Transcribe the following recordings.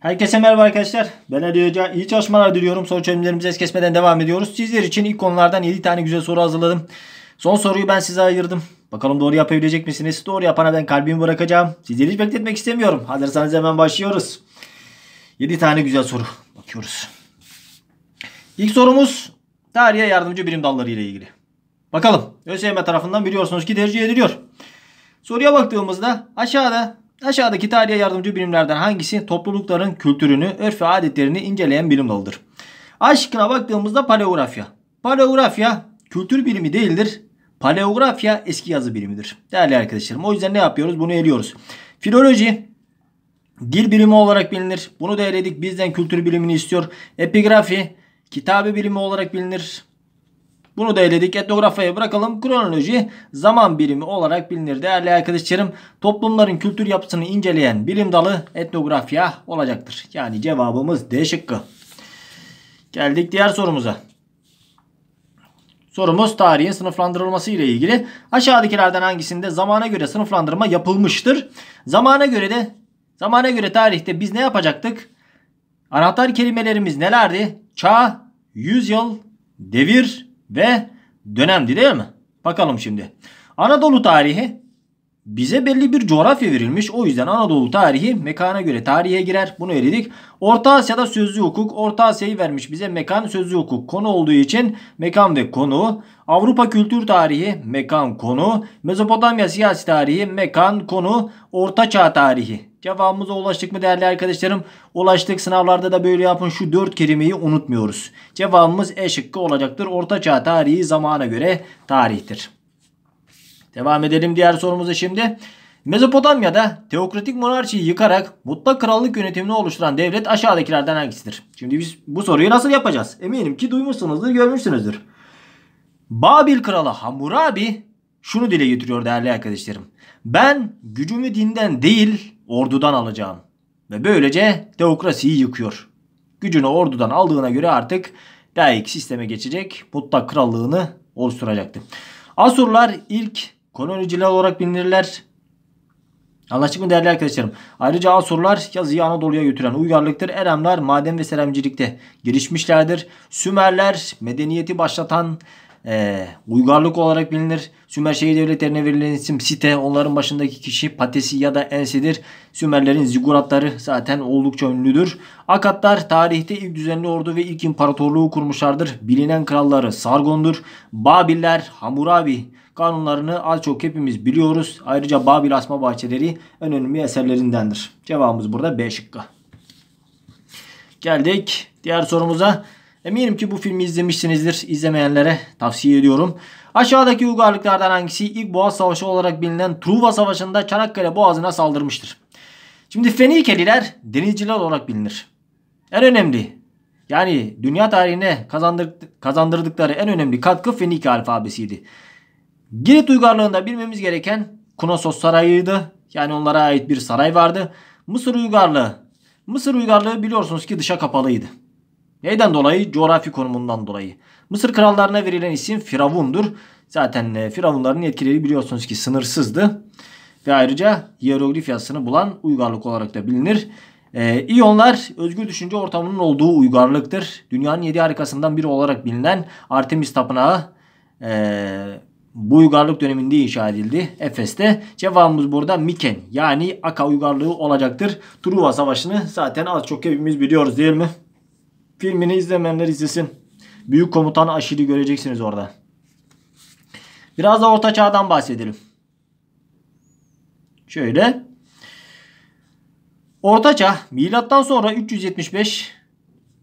Herkese merhaba arkadaşlar. Ben Ali Hoca. İyi çalışmalar diliyorum. Soru çözümlerimizi es kesmeden devam ediyoruz. Sizler için ilk konulardan 7 tane güzel soru hazırladım. Son soruyu ben size ayırdım. Bakalım doğru yapabilecek misiniz? Doğru yapana ben kalbimi bırakacağım. Sizleri hiç bekletmek istemiyorum. Hazırsanız hemen başlıyoruz. 7 tane güzel soru. Bakıyoruz. İlk sorumuz tarihe yardımcı birim dalları ile ilgili. Bakalım. ÖSYM tarafından biliyorsunuz ki tercih ediliyor. Soruya baktığımızda aşağıda Aşağıdaki tarihe yardımcı bilimlerden hangisi toplulukların kültürünü, örf ve adetlerini inceleyen bilim dalıdır? Aşkına baktığımızda paleografya. Paleografya kültür bilimi değildir. Paleografya eski yazı bilimidir. Değerli arkadaşlarım o yüzden ne yapıyoruz? Bunu eliyoruz. Filoloji dil bilimi olarak bilinir. Bunu da eledik. Bizden kültür bilimini istiyor. Epigrafi kitabı bilimi olarak bilinir. Bunu da eledik. Etnografyaya bırakalım. Kronoloji zaman birimi olarak bilinir. Değerli arkadaşlarım toplumların kültür yapısını inceleyen bilim dalı etnografya olacaktır. Yani cevabımız D şıkkı. Geldik diğer sorumuza. Sorumuz tarihin sınıflandırılması ile ilgili. Aşağıdakilerden hangisinde zamana göre sınıflandırma yapılmıştır? Zamana göre de zamana göre tarihte biz ne yapacaktık? Anahtar kelimelerimiz nelerdi? Çağ, yüzyıl, devir, ve dönemdi değil mi? Bakalım şimdi. Anadolu tarihi bize belli bir coğrafya verilmiş. O yüzden Anadolu tarihi mekana göre tarihe girer. Bunu eledik. Orta Asya'da sözlü hukuk. Orta Asya'yı vermiş bize mekan sözlü hukuk konu olduğu için mekan ve konu. Avrupa kültür tarihi mekan konu. Mezopotamya siyasi tarihi mekan konu. Orta Çağ tarihi Cevabımıza ulaştık mı değerli arkadaşlarım? Ulaştık. Sınavlarda da böyle yapın. Şu dört kelimeyi unutmuyoruz. Cevabımız E şıkkı olacaktır. Ortaçağ tarihi zamana göre tarihtir. Devam edelim diğer sorumuza şimdi. Mezopotamya'da teokratik monarşiyi yıkarak mutlak krallık yönetimini oluşturan devlet aşağıdakilerden hangisidir? Şimdi biz bu soruyu nasıl yapacağız? Eminim ki duymuşsunuzdur, görmüşsünüzdür. Babil kralı Hammurabi şunu dile getiriyor değerli arkadaşlarım. Ben gücümü dinden değil ordudan alacağım ve böylece teokrasiyi yıkıyor. Gücünü ordudan aldığına göre artık laik sisteme geçecek mutlak krallığını oluşturacaktı. Asurlar ilk koloniciler olarak bilinirler. Anlaştık mı değerli arkadaşlarım? Ayrıca Asurlar yazıyı Anadolu'ya götüren uygarlıktır. Eremler maden ve seremcilikte gelişmişlerdir. Sümerler medeniyeti başlatan ee, uygarlık olarak bilinir. Sümer şehir devletlerine verilen isim Site. Onların başındaki kişi Patesi ya da Ensedir. Sümerlerin ziguratları zaten oldukça ünlüdür. Akatlar tarihte ilk düzenli ordu ve ilk imparatorluğu kurmuşlardır. Bilinen kralları Sargon'dur. Babiller Hamurabi kanunlarını az çok hepimiz biliyoruz. Ayrıca Babil asma bahçeleri en önemli eserlerindendir. Cevabımız burada B şıkkı. Geldik diğer sorumuza. Eminim ki bu filmi izlemişsinizdir. İzlemeyenlere tavsiye ediyorum. Aşağıdaki uygarlıklardan hangisi ilk Boğaz Savaşı olarak bilinen Truva Savaşı'nda Çanakkale Boğazı'na saldırmıştır? Şimdi Fenikeliler denizciler olarak bilinir. En önemli yani dünya tarihine kazandırdıkları en önemli katkı Fenike alfabesiydi. Girit uygarlığında bilmemiz gereken Kunosos Sarayı'ydı. Yani onlara ait bir saray vardı. Mısır uygarlığı. Mısır uygarlığı biliyorsunuz ki dışa kapalıydı. Neyden dolayı? Coğrafi konumundan dolayı. Mısır krallarına verilen isim Firavun'dur. Zaten e, Firavunların yetkileri biliyorsunuz ki sınırsızdı. Ve ayrıca hieroglif yazısını bulan uygarlık olarak da bilinir. Ee, İyonlar özgür düşünce ortamının olduğu uygarlıktır. Dünyanın yedi harikasından biri olarak bilinen Artemis Tapınağı e, bu uygarlık döneminde inşa edildi. Efes'te cevabımız burada Miken yani Aka uygarlığı olacaktır. Truva Savaşı'nı zaten az çok hepimiz biliyoruz değil mi? Filmini izlemeyenler izlesin. Büyük komutan aşili göreceksiniz orada. Biraz da orta çağdan bahsedelim. Şöyle. Orta çağ milattan sonra 375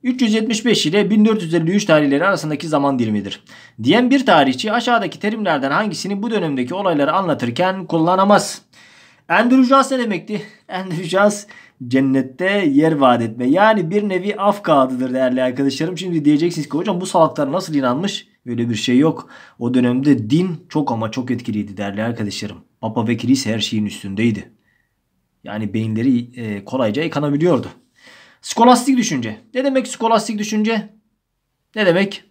375 ile 1453 tarihleri arasındaki zaman dilimidir. Diyen bir tarihçi aşağıdaki terimlerden hangisini bu dönemdeki olayları anlatırken kullanamaz? Andrew ne demekti? Andrew cennette yer vaat etme. Yani bir nevi af kağıdıdır değerli arkadaşlarım. Şimdi diyeceksiniz ki hocam bu salaklar nasıl inanmış? Böyle bir şey yok. O dönemde din çok ama çok etkiliydi değerli arkadaşlarım. Papa ve kilise her şeyin üstündeydi. Yani beyinleri e, kolayca yıkanabiliyordu. Skolastik düşünce. Ne demek skolastik düşünce? Ne demek?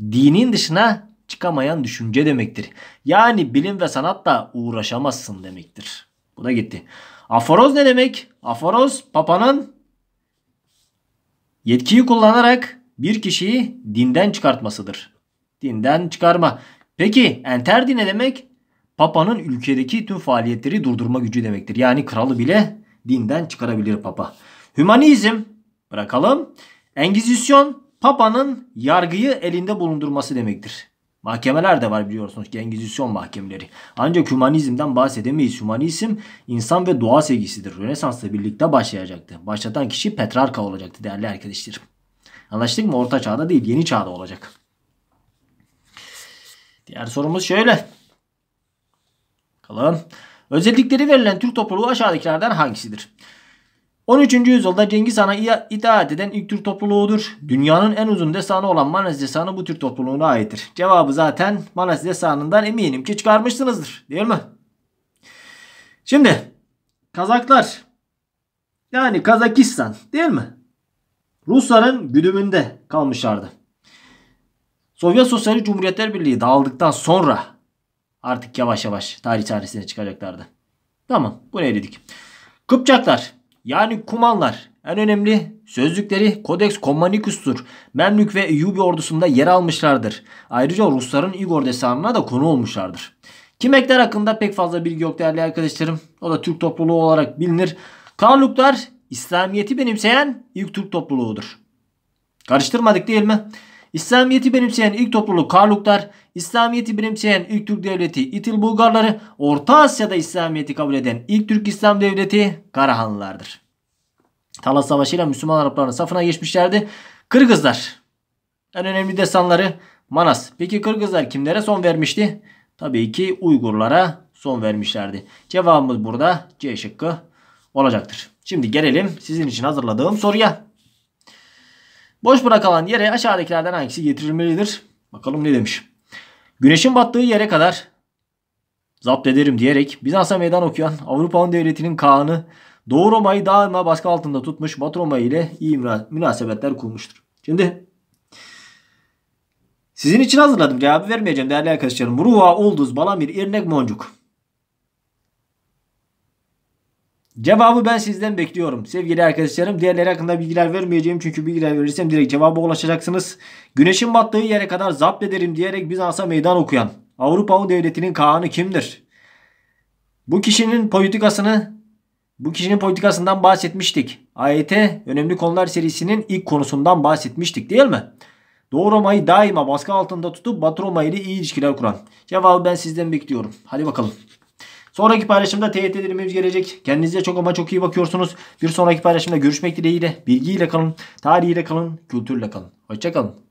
Dinin dışına çıkamayan düşünce demektir. Yani bilim ve sanatla uğraşamazsın demektir. Bu da gitti. Aforoz ne demek? Aforoz papanın yetkiyi kullanarak bir kişiyi dinden çıkartmasıdır. Dinden çıkarma. Peki enterdi ne demek? Papa'nın ülkedeki tüm faaliyetleri durdurma gücü demektir. Yani kralı bile dinden çıkarabilir Papa. Hümanizm bırakalım. Engizisyon Papa'nın yargıyı elinde bulundurması demektir. Mahkemeler de var biliyorsunuz ki Engizisyon mahkemeleri. Ancak hümanizmden bahsedemeyiz. Hümanizm insan ve doğa sevgisidir. Rönesans'la birlikte başlayacaktı. Başlatan kişi Petrarka olacaktı değerli arkadaşlarım. Anlaştık mı? Orta çağda değil yeni çağda olacak. Diğer sorumuz şöyle. Bakalım. Özellikleri verilen Türk topluluğu aşağıdakilerden hangisidir? 13. yüzyılda Cengiz Han'a itaat eden ilk tür topluluğudur. Dünyanın en uzun destanı olan Manas destanı bu tür topluluğuna aittir. Cevabı zaten Manas desanından eminim ki çıkarmışsınızdır. Değil mi? Şimdi Kazaklar yani Kazakistan değil mi? Rusların güdümünde kalmışlardı. Sovyet Sosyalist Cumhuriyetler Birliği dağıldıktan sonra artık yavaş yavaş tarih sahnesine çıkacaklardı. Tamam bunu dedik. Kıpçaklar yani Kumanlar en önemli sözlükleri Codex Commanicus'tur. Memlük ve Eyyubi ordusunda yer almışlardır. Ayrıca Rusların Igor desanına da konu olmuşlardır. Kimekler hakkında pek fazla bilgi yok değerli arkadaşlarım. O da Türk topluluğu olarak bilinir. Karluklar İslamiyet'i benimseyen ilk Türk topluluğudur. Karıştırmadık değil mi? İslamiyet'i benimseyen ilk topluluk Karluklar, İslamiyet'i benimseyen ilk Türk devleti İtil Bulgarları, Orta Asya'da İslamiyet'i kabul eden ilk Türk İslam devleti Karahanlılardır. Talas Savaşı ile Müslüman Arapların safına geçmişlerdi. Kırgızlar. En önemli destanları Manas. Peki Kırgızlar kimlere son vermişti? Tabii ki Uygurlara son vermişlerdi. Cevabımız burada C şıkkı olacaktır. Şimdi gelelim sizin için hazırladığım soruya. Boş bırakılan yere aşağıdakilerden hangisi getirilmelidir? Bakalım ne demiş. Güneşin battığı yere kadar zapt ederim diyerek Bizans'a meydan okuyan Avrupa'nın devletinin Kaan'ı Doğu Roma'yı daima baskı altında tutmuş Batı Roma ile iyi münasebetler kurmuştur. Şimdi sizin için hazırladım. Cevabı vermeyeceğim değerli arkadaşlarım. Ruha, Ulduz, Balamir, İrnek, Moncuk. Cevabı ben sizden bekliyorum. Sevgili arkadaşlarım diğerleri hakkında bilgiler vermeyeceğim. Çünkü bilgiler verirsem direkt cevaba ulaşacaksınız. Güneşin battığı yere kadar zapt ederim diyerek Bizans'a meydan okuyan Avrupa'nın Devleti'nin Kaan'ı kimdir? Bu kişinin politikasını bu kişinin politikasından bahsetmiştik. AYT önemli konular serisinin ilk konusundan bahsetmiştik değil mi? Doğu Roma'yı daima baskı altında tutup Batı Roma ile iyi ilişkiler kuran. Cevabı ben sizden bekliyorum. Hadi bakalım. Sonraki paylaşımda teyit edilmemiz gelecek. Kendinize çok ama çok iyi bakıyorsunuz. Bir sonraki paylaşımda görüşmek dileğiyle. Bilgiyle kalın, tarihiyle kalın, kültürle kalın. Hoşçakalın.